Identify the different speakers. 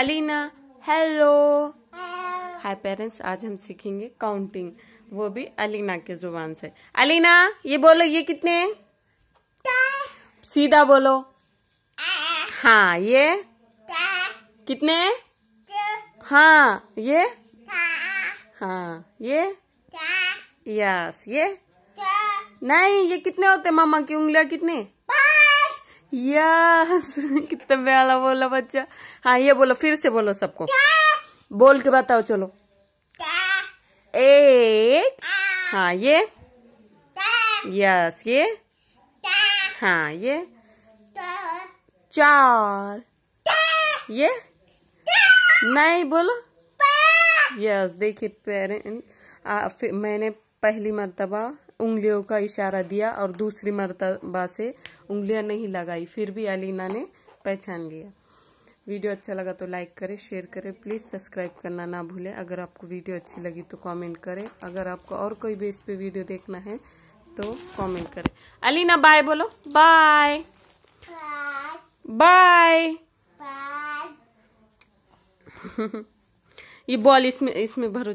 Speaker 1: Alina hello hi parents आज हम सीखेंगे काउंटिंग वो भी अलीना के जुबान से अलीना ये बोलो ये कितने सीधा बोलो हाँ ये कितने हाँ ये हाँ ये यस ये नहीं ये कितने होते मामा की उंगलियां कितने यस कितना बेला बोला बच्चा हाँ ये बोलो फिर से बोलो सबको बोल के बताओ चलो एक हाँ ये यस ये हाँ ये चार ये नहीं बोलो यस देखिए पेरेंट मैंने पहली मरतबा उंगलियों का इशारा दिया और दूसरी मरतबा से उंगलियां नहीं लगाई फिर भी अलीना ने पहचान लिया वीडियो अच्छा लगा तो लाइक करें शेयर करें प्लीज़ सब्सक्राइब करना ना भूलें अगर आपको वीडियो अच्छी लगी तो कमेंट करें अगर आपको और कोई भी इस पर वीडियो देखना है तो कमेंट करें अलीना बाय बोलो बाय बाय ये बॉल इसमें इसमें भरो